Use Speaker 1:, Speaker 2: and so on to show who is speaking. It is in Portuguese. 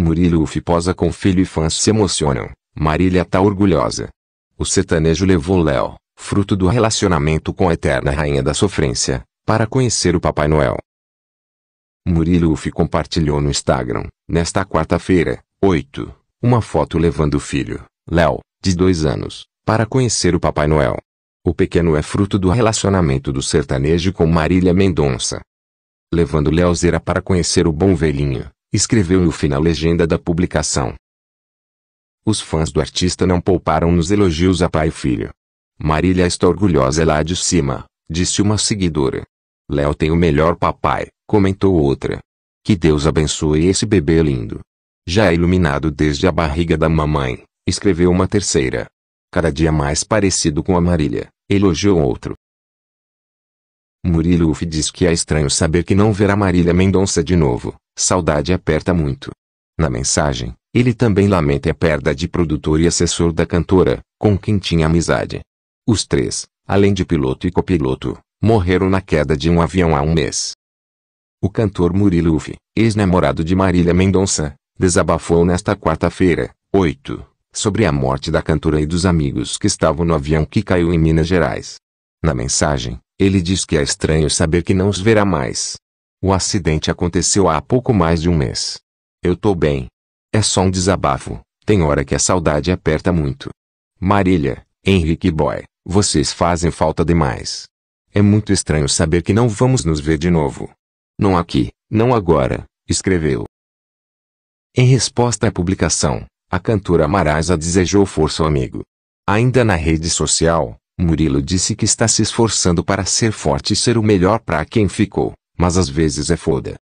Speaker 1: Murilo Ufi posa com filho e fãs se emocionam. Marília tá orgulhosa. O sertanejo levou Léo, fruto do relacionamento com a eterna rainha da sofrência, para conhecer o Papai Noel. Murilo Ufi compartilhou no Instagram, nesta quarta-feira, 8, uma foto levando o filho, Léo, de dois anos, para conhecer o Papai Noel. O pequeno é fruto do relacionamento do sertanejo com Marília Mendonça. Levando Léozera para conhecer o bom velhinho, escreveu no final legenda da publicação. Os fãs do artista não pouparam nos elogios a pai e filho. Marília está orgulhosa lá de cima, disse uma seguidora. Léo tem o melhor papai, comentou outra. Que Deus abençoe esse bebê lindo. Já é iluminado desde a barriga da mamãe, escreveu uma terceira. Cada dia mais parecido com a Marília, elogiou outro. Murilo Uff diz que é estranho saber que não verá Marília Mendonça de novo, Saudade aperta muito. Na mensagem, ele também lamenta a perda de produtor e assessor da cantora, com quem tinha amizade. Os três, além de piloto e copiloto, morreram na queda de um avião há um mês. O cantor Murilo Uff, ex-namorado de Marília Mendonça, desabafou nesta quarta-feira, 8, sobre a morte da cantora e dos amigos que estavam no avião que caiu em Minas Gerais. Na mensagem, ele diz que é estranho saber que não os verá mais, o acidente aconteceu há pouco mais de um mês. Eu tô bem. É só um desabafo, tem hora que a saudade aperta muito. Marília, Henrique Boy, vocês fazem falta demais. É muito estranho saber que não vamos nos ver de novo. Não aqui, não agora, escreveu. Em resposta à publicação, a cantora Maraisa desejou força ao amigo. Ainda na rede social, Murilo disse que está se esforçando para ser forte e ser o melhor para quem ficou mas às vezes é foda.